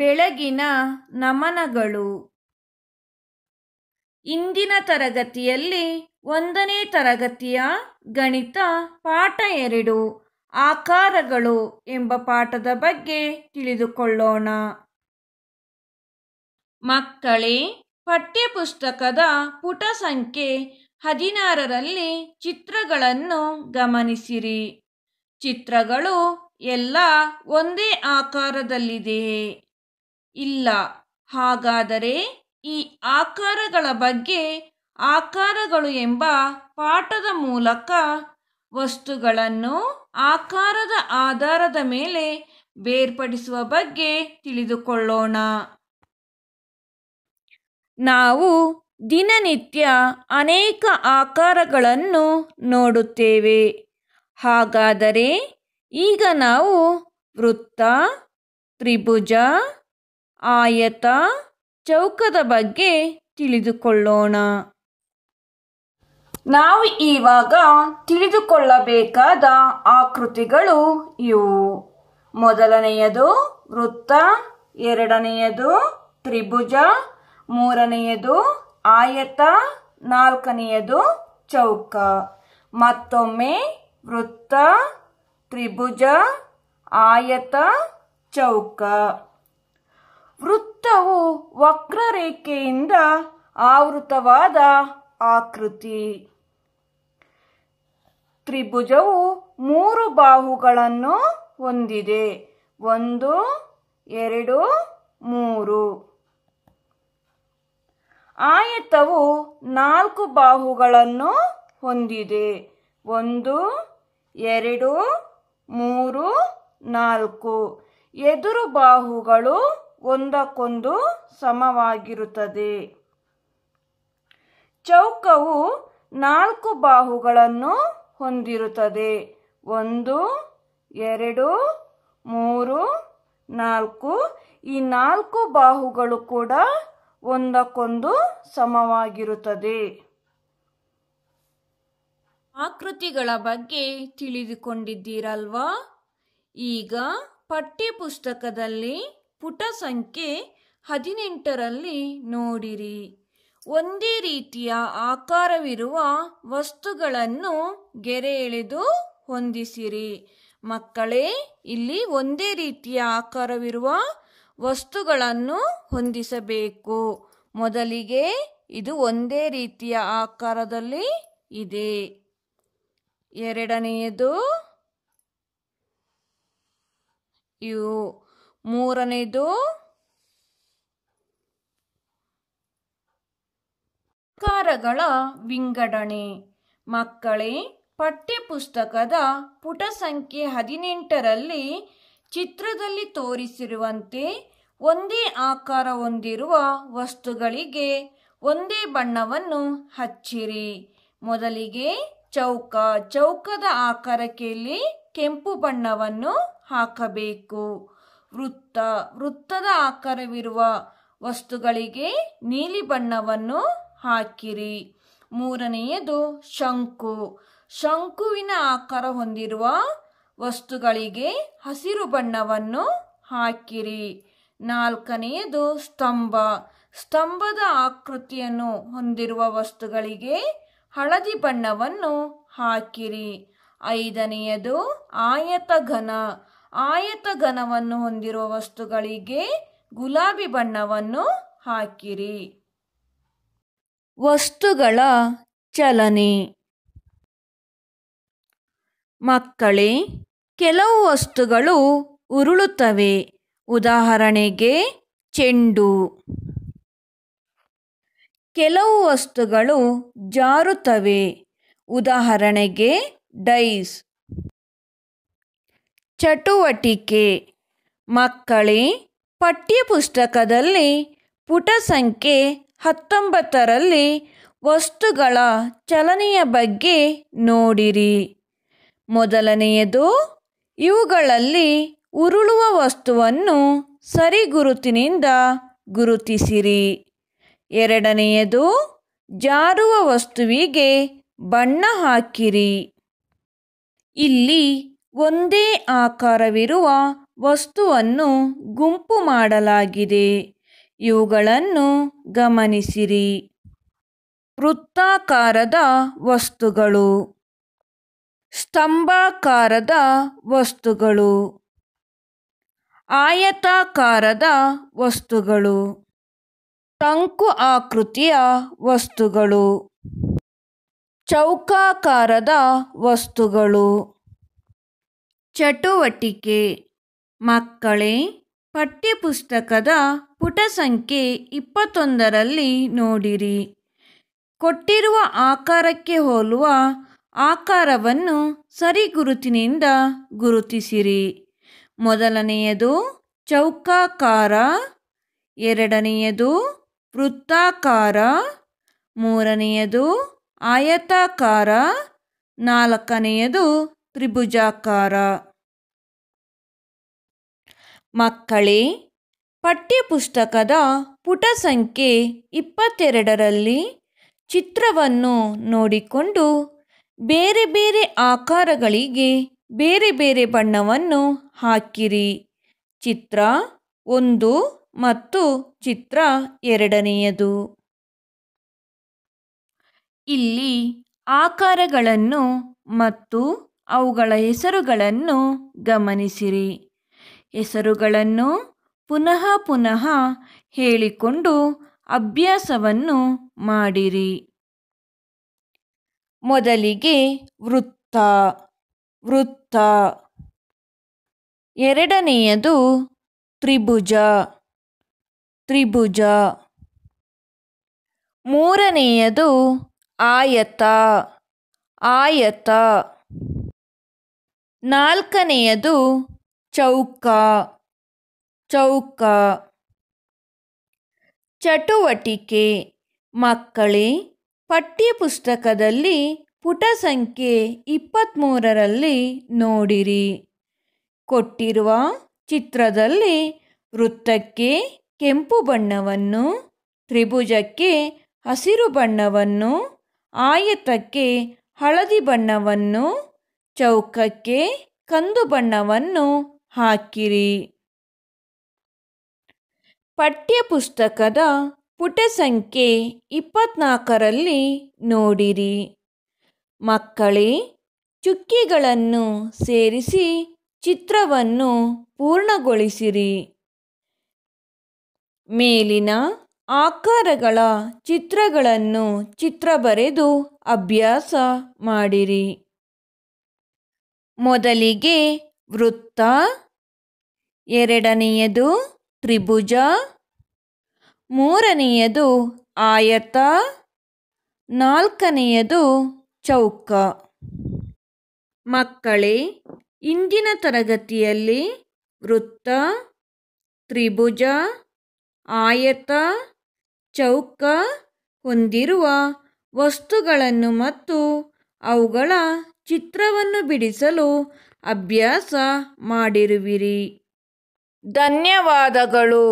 ಬೆಳಗಿನ ನಮನಗಳು ಇಂದಿನ ತರಗತಿಯಲ್ಲಿ ಒಂದನೇ ತರಗತಿಯ ಗಣಿತ ಪಾಠ ಎರಡು ಆಕಾರಗಳು ಎಂಬ ಪಾಠದ ಬಗ್ಗೆ ತಿಳಿದುಕೊಳ್ಳೋಣ ಮಕ್ಕಳೇ ಪಠ್ಯಪುಸ್ತಕದ ಪುಟ ಸಂಖ್ಯೆ ಹದಿನಾರರಲ್ಲಿ ಚಿತ್ರಗಳನ್ನು ಗಮನಿಸಿರಿ ಚಿತ್ರಗಳು ಎಲ್ಲ ಒಂದೇ ಆಕಾರದಲ್ಲಿದೆಯೇ ಇಲ್ಲ ಹಾಗಾದರೆ ಈ ಆಕಾರಗಳ ಬಗ್ಗೆ ಆಕಾರಗಳು ಎಂಬ ಪಾಠದ ಮೂಲಕ ವಸ್ತುಗಳನ್ನು ಆಕಾರದ ಆಧಾರದ ಮೇಲೆ ಬೇರ್ಪಡಿಸುವ ಬಗ್ಗೆ ತಿಳಿದುಕೊಳ್ಳೋಣ ನಾವು ದಿನನಿತ್ಯ ಅನೇಕ ಆಕಾರಗಳನ್ನು ನೋಡುತ್ತೇವೆ ಹಾಗಾದರೆ ಈಗ ನಾವು ವೃತ್ತ ತ್ರಿಭುಜ ಆಯತ ಚೌಕದ ಬಗ್ಗೆ ತಿಳಿದುಕೊಳ್ಳೋಣ ನಾವು ಈವಾಗ ತಿಳಿದುಕೊಳ್ಳಬೇಕಾದ ಆಕೃತಿಗಳು ಇವು ಮೊದಲನೆಯದು ವೃತ್ತ ಎರಡನೆಯದು ತ್ರಿಭುಜ ಮೂರನೆಯದು ಆಯತ ನಾಲ್ಕನೆಯದು ಚೌಕ ಮತ್ತೊಮ್ಮೆ ವೃತ್ತ ತ್ರಿಭುಜ ಆಯತ ಚೌಕ ವೃತ್ತವು ವಕ್ರರೇಖೆಯಿಂದ ಆವೃತವಾದ ಆಕೃತಿ ತ್ರಿಭುಜವು ಮೂರು ಬಾಹುಗಳನ್ನು ಹೊಂದಿದೆ ಒಂದು ಎರಡು ಮೂರು ಆಯತವು ನಾಲ್ಕು ಬಾಹುಗಳನ್ನು ಹೊಂದಿದೆ ಒಂದು ಎರಡು ಮೂರು ನಾಲ್ಕು ಎದುರು ಬಾಹುಗಳು ಒಂದಕ್ಕೊಂದು ಸಮವಾಗಿರುತ್ತದೆ ಚೌಕವು ನಾಲ್ಕು ಬಾಹುಗಳನ್ನು ಹೊಂದಿರುತ್ತದೆ ಒಂದು ಎರಡು ಮೂರು ನಾಲ್ಕು ಈ ನಾಲ್ಕು ಬಾಹುಗಳು ಕೂಡ ಒಂದಕ್ಕೊಂದು ಸಮವಾಗಿರುತ್ತದೆ ಆಕೃತಿಗಳ ಬಗ್ಗೆ ತಿಳಿದುಕೊಂಡಿದ್ದೀರಲ್ವಾ ಈಗ ಪಠ್ಯಪುಸ್ತಕದಲ್ಲಿ ಪುಟ ಸಂಖ್ಯೆ ಹದಿನೆಂಟರಲ್ಲಿ ನೋಡಿರಿ ಒಂದೇ ರೀತಿಯ ಆಕಾರವಿರುವ ವಸ್ತುಗಳನ್ನು ಗೆರೆ ಎಳೆದು ಹೊಂದಿಸಿರಿ ಮಕ್ಕಳೇ ಇಲ್ಲಿ ಒಂದೇ ರೀತಿಯ ಆಕಾರವಿರುವ ವಸ್ತುಗಳನ್ನು ಹೊಂದಿಸಬೇಕು ಮೊದಲಿಗೆ ಇದು ಒಂದೇ ರೀತಿಯ ಆಕಾರದಲ್ಲಿ ಇದೆ ಎರಡನೆಯದು ಇವು ಮೂರನೇದು ಕಾರಗಳ ವಿಂಗಡಣೆ ಮಕ್ಕಳೇ ಪಠ್ಯಪುಸ್ತಕದ ಪುಟ ಸಂಖ್ಯೆ ಹದಿನೆಂಟರಲ್ಲಿ ಚಿತ್ರದಲ್ಲಿ ತೋರಿಸಿರುವಂತೆ ಒಂದೇ ಆಕಾರ ಹೊಂದಿರುವ ವಸ್ತುಗಳಿಗೆ ಒಂದೇ ಬಣ್ಣವನ್ನು ಹಚ್ಚಿರಿ ಮೊದಲಿಗೆ ಚೌಕ ಚೌಕದ ಆಕಾರಕ್ಕೆ ಕೆಂಪು ಬಣ್ಣವನ್ನು ಹಾಕಬೇಕು ವೃತ್ತ ವೃತ್ತದ ಆಕಾರವಿರುವ ವಸ್ತುಗಳಿಗೆ ನೀಲಿ ಬಣ್ಣವನ್ನು ಹಾಕಿರಿ ಮೂರನೆಯದು ಶಂಕು ಶಂಕುವಿನ ಆಕಾರ ಹೊಂದಿರುವ ವಸ್ತುಗಳಿಗೆ ಹಸಿರು ಬಣ್ಣವನ್ನು ಹಾಕಿರಿ ನಾಲ್ಕನೆಯದು ಸ್ತಂಭ ಸ್ತಂಭದ ಆಕೃತಿಯನ್ನು ಹೊಂದಿರುವ ವಸ್ತುಗಳಿಗೆ ಹಳದಿ ಬಣ್ಣವನ್ನು ಹಾಕಿರಿ ಐದನೆಯದು ಆಯತ ಘನ ಆಯತ ಘನವನ್ನು ಹೊಂದಿರುವ ವಸ್ತುಗಳಿಗೆ ಗುಲಾಬಿ ಬಣ್ಣವನ್ನು ಹಾಕಿರಿ ವಸ್ತುಗಳ ಚಲನೆ ಮಕ್ಕಳೇ ಕೆಲವು ವಸ್ತುಗಳು ಉರುಳುತ್ತವೆ ಉದಾಹರಣೆಗೆ ಚೆಂಡು ಕೆಲವು ವಸ್ತುಗಳು ಜಾರುತ್ತವೆ ಉದಾಹರಣೆಗೆ ಡೈಸ್ ಚಟುವಟಿಕೆ ಮಕ್ಕಳೇ ಪಠ್ಯಪುಸ್ತಕದಲ್ಲಿ ಪುಟ ಸಂಖ್ಯೆ ಹತ್ತೊಂಬತ್ತರಲ್ಲಿ ವಸ್ತುಗಳ ಚಲನೆಯ ಬಗ್ಗೆ ನೋಡಿರಿ ಮೊದಲನೆಯದು ಇವುಗಳಲ್ಲಿ ಉರುಳುವ ವಸ್ತುವನ್ನು ಸರಿಗುರುತಿನಿಂದ ಗುರುತಿಸಿರಿ ಎರಡನೆಯದು ಜಾರುವ ವಸ್ತುವಿಗೆ ಬಣ್ಣ ಹಾಕಿರಿ ಇಲ್ಲಿ ಒಂದೇ ಆಕಾರವಿರುವ ವಸ್ತುವನ್ನು ಗುಂಪು ಮಾಡಲಾಗಿದೆ ಇವುಗಳನ್ನು ಗಮನಿಸಿರಿ ವೃತ್ತಾಕಾರದ ವಸ್ತುಗಳು ಸ್ತಂಭಾಕಾರದ ವಸ್ತುಗಳು ಆಯತಾಕಾರದ ವಸ್ತುಗಳು ತಂಕು ಆಕೃತಿಯ ವಸ್ತುಗಳು ಚೌಕಾಕಾರದ ವಸ್ತುಗಳು ಚಟುವಟಿಕೆ ಮಕ್ಕಳೇ ಪಠ್ಯಪುಸ್ತಕದ ಪುಟ ಸಂಖ್ಯೆ ಇಪ್ಪತ್ತೊಂದರಲ್ಲಿ ನೋಡಿರಿ ಕೊಟ್ಟಿರುವ ಆಕಾರಕ್ಕೆ ಹೋಲುವ ಆಕಾರವನ್ನು ಸರಿಗುರುತಿನಿಂದ ಗುರುತಿನಿಂದ ಗುರುತಿಸಿರಿ ಮೊದಲನೆಯದು ಚೌಕಾಕಾರ ಎರಡನೆಯದು ವೃತ್ತಾಕಾರ ಮೂರನೆಯದು ಆಯತಾಕಾರ ನಾಲ್ಕನೆಯದು ತ್ರಿಭುಜಾಕಾರ ಮಕ್ಕಳೇ ಪಠ್ಯಪುಸ್ತಕದ ಪುಟ ಸಂಖ್ಯೆ ಇಪ್ಪತ್ತೆರಡರಲ್ಲಿ ಚಿತ್ರವನ್ನು ನೋಡಿಕೊಂಡು ಬೇರೆ ಬೇರೆ ಆಕಾರಗಳಿಗೆ ಬೇರೆ ಬೇರೆ ಬಣ್ಣವನ್ನು ಹಾಕಿರಿ ಚಿತ್ರ ಒಂದು ಮತ್ತು ಚಿತ್ರ ಎರಡನೆಯದು ಇಲ್ಲಿ ಆಕಾರಗಳನ್ನು ಮತ್ತು ಅವುಗಳ ಹೆಸರುಗಳನ್ನು ಗಮನಿಸಿರಿ ಹೆಸರುಗಳನ್ನು ಪುನಃ ಪುನಃ ಹೇಳಿಕೊಂಡು ಅಭ್ಯಾಸವನ್ನು ಮಾಡಿರಿ ಮೊದಲಿಗೆ ವೃತ್ತ ವೃತ್ತ ಎರಡನೆಯದು ತ್ರಿಭುಜ ತ್ರಿಭುಜ ಮೂರನೆಯದು ಆಯತ ಆಯತ ನಾಲ್ಕನೆಯದು ಚೌಕ ಚೌಕ ಚಟುವಟಿಕೆ ಮಕ್ಕಳೇ ಪಠ್ಯಪುಸ್ತಕದಲ್ಲಿ ಪುಟ ಸಂಖ್ಯೆ ಇಪ್ಪತ್ತ್ಮೂರರಲ್ಲಿ ನೋಡಿರಿ ಕೊಟ್ಟಿರುವ ಚಿತ್ರದಲ್ಲಿ ವೃತ್ತಕ್ಕೆ ಕೆಂಪು ಬಣ್ಣವನ್ನು ತ್ರಿಭುಜಕ್ಕೆ ಹಸಿರು ಬಣ್ಣವನ್ನು ಆಯತಕ್ಕೆ ಹಳದಿ ಬಣ್ಣವನ್ನು ಚೌಕಕ್ಕೆ ಕಂದು ಬಣ್ಣವನ್ನು ಹಾಕಿರಿ ಪಠ್ಯಪುಸ್ತಕದ ಪುಟ ಸಂಖ್ಯೆ ಇಪ್ಪತ್ನಾಲ್ಕರಲ್ಲಿ ನೋಡಿರಿ ಮಕ್ಕಳೇ ಚುಕ್ಕಿಗಳನ್ನು ಸೇರಿಸಿ ಚಿತ್ರವನ್ನು ಪೂರ್ಣಗೊಳಿಸಿರಿ ಮೇಲಿನ ಆಕಾರಗಳ ಚಿತ್ರಗಳನ್ನು ಚಿತ್ರ ಬರೆದು ಅಭ್ಯಾಸ ಮಾಡಿರಿ ಮೊದಲಿಗೆ ವೃತ್ತ ಎರಡನೆಯದು ತ್ರಿಭುಜ ಮೂರನೆಯದು ಆಯತ ನಾಲ್ಕನೆಯದು ಚೌಕ ಮಕ್ಕಳೇ ಇಂದಿನ ತರಗತಿಯಲ್ಲಿ ವೃತ್ತ ತ್ರಿಭುಜ ಆಯತ ಚೌಕ ಹೊಂದಿರುವ ವಸ್ತುಗಳನ್ನು ಮತ್ತು ಅವುಗಳ ಚಿತ್ರವನ್ನು ಬಿಡಿಸಲು ಅಭ್ಯಾಸ ಮಾಡಿರುವಿರಿ ಧನ್ಯವಾದಗಳು